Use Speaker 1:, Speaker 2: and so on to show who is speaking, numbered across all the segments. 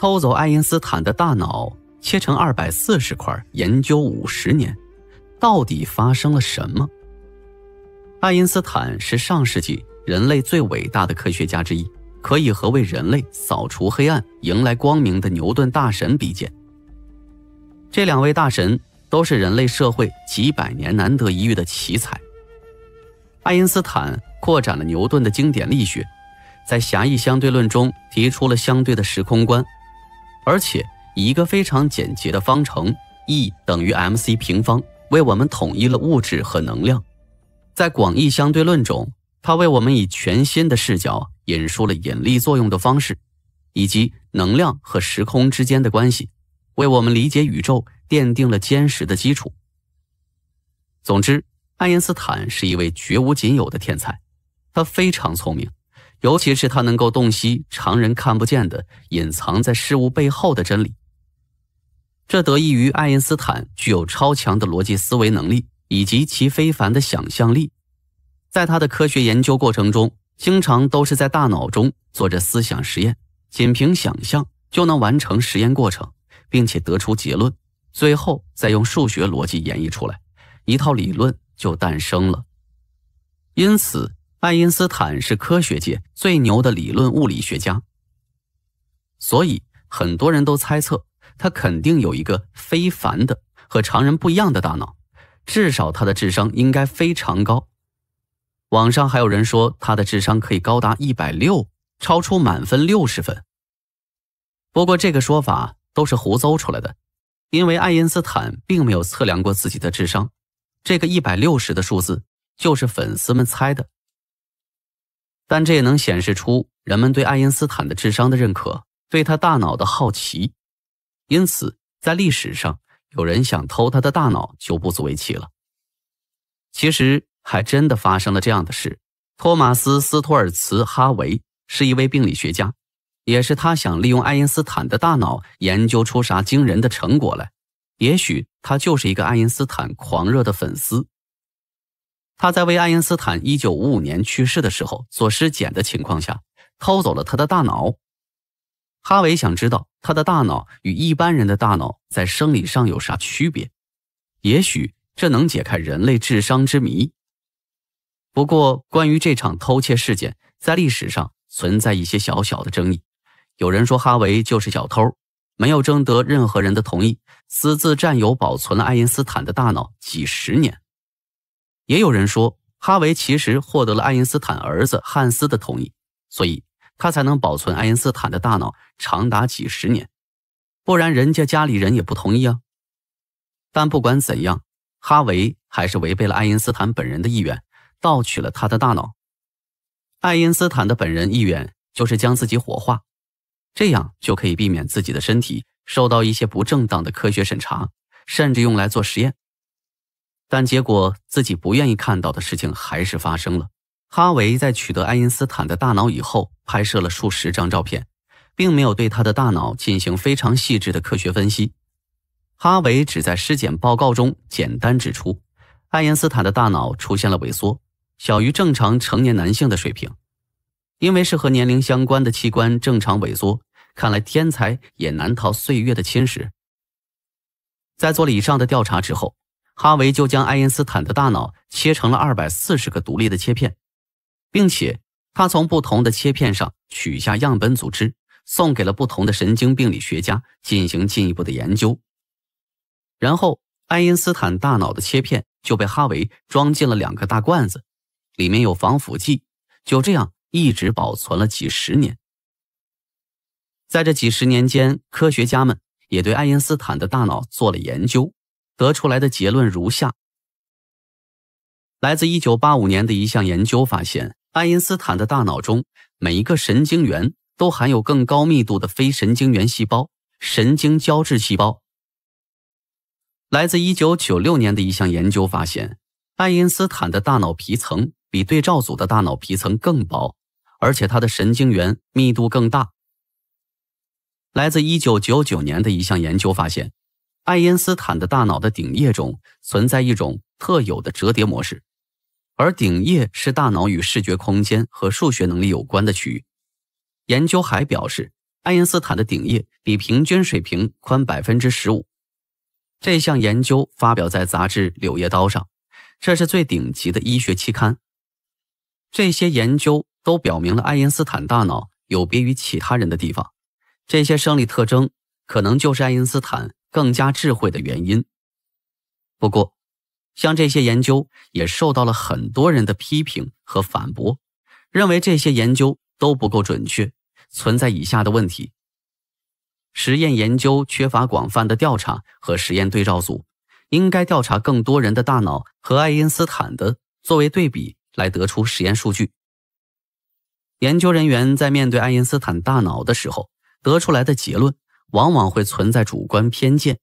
Speaker 1: 偷走爱因斯坦的大脑，切成二百四十块研究五十年，到底发生了什么？爱因斯坦是上世纪人类最伟大的科学家之一，可以和为人类扫除黑暗、迎来光明的牛顿大神比肩。这两位大神都是人类社会几百年难得一遇的奇才。爱因斯坦扩展了牛顿的经典力学，在狭义相对论中提出了相对的时空观。而且，以一个非常简洁的方程 E 等于 m c 平方，为我们统一了物质和能量。在广义相对论中，它为我们以全新的视角引出了引力作用的方式，以及能量和时空之间的关系，为我们理解宇宙奠定了坚实的基础。总之，爱因斯坦是一位绝无仅有的天才，他非常聪明。尤其是他能够洞悉常人看不见的、隐藏在事物背后的真理，这得益于爱因斯坦具有超强的逻辑思维能力以及其非凡的想象力。在他的科学研究过程中，经常都是在大脑中做着思想实验，仅凭想象就能完成实验过程，并且得出结论，最后再用数学逻辑演绎出来，一套理论就诞生了。因此。爱因斯坦是科学界最牛的理论物理学家，所以很多人都猜测他肯定有一个非凡的和常人不一样的大脑，至少他的智商应该非常高。网上还有人说他的智商可以高达一百六，超出满分六十分。不过这个说法都是胡诌出来的，因为爱因斯坦并没有测量过自己的智商，这个一百六十的数字就是粉丝们猜的。但这也能显示出人们对爱因斯坦的智商的认可，对他大脑的好奇。因此，在历史上，有人想偷他的大脑就不足为奇了。其实，还真的发生了这样的事。托马斯·斯托尔茨·哈维是一位病理学家，也是他想利用爱因斯坦的大脑研究出啥惊人的成果来。也许，他就是一个爱因斯坦狂热的粉丝。他在为爱因斯坦1955年去世的时候做尸检的情况下，偷走了他的大脑。哈维想知道他的大脑与一般人的大脑在生理上有啥区别，也许这能解开人类智商之谜。不过，关于这场偷窃事件，在历史上存在一些小小的争议。有人说哈维就是小偷，没有征得任何人的同意，私自占有保存了爱因斯坦的大脑几十年。也有人说，哈维其实获得了爱因斯坦儿子汉斯的同意，所以他才能保存爱因斯坦的大脑长达几十年。不然，人家家里人也不同意啊。但不管怎样，哈维还是违背了爱因斯坦本人的意愿，盗取了他的大脑。爱因斯坦的本人意愿就是将自己火化，这样就可以避免自己的身体受到一些不正当的科学审查，甚至用来做实验。但结果自己不愿意看到的事情还是发生了。哈维在取得爱因斯坦的大脑以后，拍摄了数十张照片，并没有对他的大脑进行非常细致的科学分析。哈维只在尸检报告中简单指出，爱因斯坦的大脑出现了萎缩，小于正常成年男性的水平。因为是和年龄相关的器官正常萎缩，看来天才也难逃岁月的侵蚀。在做了以上的调查之后。哈维就将爱因斯坦的大脑切成了二百四十个独立的切片，并且他从不同的切片上取下样本组织，送给了不同的神经病理学家进行进一步的研究。然后，爱因斯坦大脑的切片就被哈维装进了两个大罐子，里面有防腐剂，就这样一直保存了几十年。在这几十年间，科学家们也对爱因斯坦的大脑做了研究。得出来的结论如下：来自1985年的一项研究发现，爱因斯坦的大脑中每一个神经元都含有更高密度的非神经元细胞——神经胶质细胞。来自1996年的一项研究发现，爱因斯坦的大脑皮层比对照组的大脑皮层更薄，而且他的神经元密度更大。来自1999年的一项研究发现。爱因斯坦的大脑的顶叶中存在一种特有的折叠模式，而顶叶是大脑与视觉空间和数学能力有关的区域。研究还表示，爱因斯坦的顶叶比平均水平宽百分之十五。这项研究发表在杂志《柳叶刀》上，这是最顶级的医学期刊。这些研究都表明了爱因斯坦大脑有别于其他人的地方，这些生理特征可能就是爱因斯坦。更加智慧的原因。不过，像这些研究也受到了很多人的批评和反驳，认为这些研究都不够准确，存在以下的问题：实验研究缺乏广泛的调查和实验对照组，应该调查更多人的大脑和爱因斯坦的作为对比来得出实验数据。研究人员在面对爱因斯坦大脑的时候得出来的结论。往往会存在主观偏见，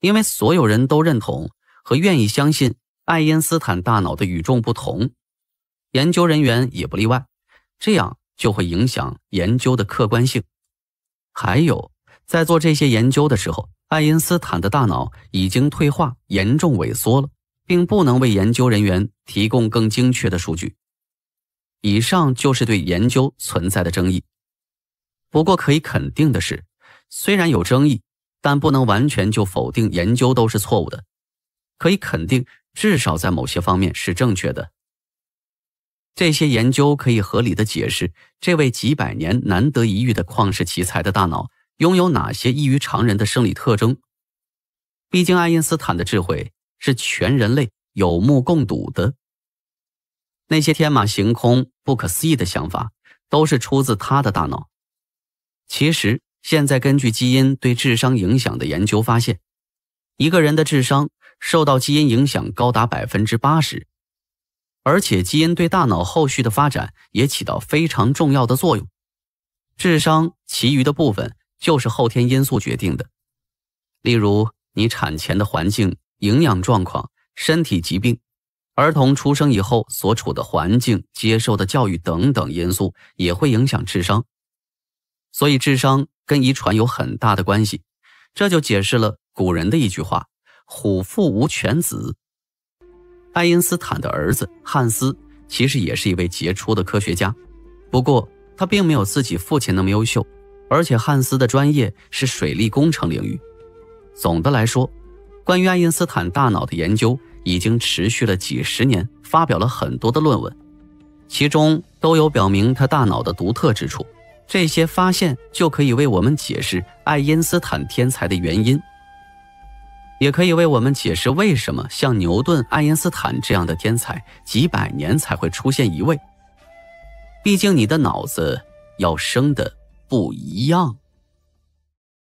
Speaker 1: 因为所有人都认同和愿意相信爱因斯坦大脑的与众不同，研究人员也不例外，这样就会影响研究的客观性。还有，在做这些研究的时候，爱因斯坦的大脑已经退化严重萎缩了，并不能为研究人员提供更精确的数据。以上就是对研究存在的争议。不过可以肯定的是。虽然有争议，但不能完全就否定研究都是错误的。可以肯定，至少在某些方面是正确的。这些研究可以合理的解释这位几百年难得一遇的旷世奇才的大脑拥有哪些异于常人的生理特征。毕竟，爱因斯坦的智慧是全人类有目共睹的。那些天马行空、不可思议的想法，都是出自他的大脑。其实。现在根据基因对智商影响的研究发现，一个人的智商受到基因影响高达百分之八十，而且基因对大脑后续的发展也起到非常重要的作用。智商其余的部分就是后天因素决定的，例如你产前的环境、营养状况、身体疾病，儿童出生以后所处的环境、接受的教育等等因素也会影响智商，所以智商。跟遗传有很大的关系，这就解释了古人的一句话：“虎父无犬子。”爱因斯坦的儿子汉斯其实也是一位杰出的科学家，不过他并没有自己父亲那么优秀，而且汉斯的专业是水利工程领域。总的来说，关于爱因斯坦大脑的研究已经持续了几十年，发表了很多的论文，其中都有表明他大脑的独特之处。这些发现就可以为我们解释爱因斯坦天才的原因，也可以为我们解释为什么像牛顿、爱因斯坦这样的天才几百年才会出现一位。毕竟你的脑子要生的不一样。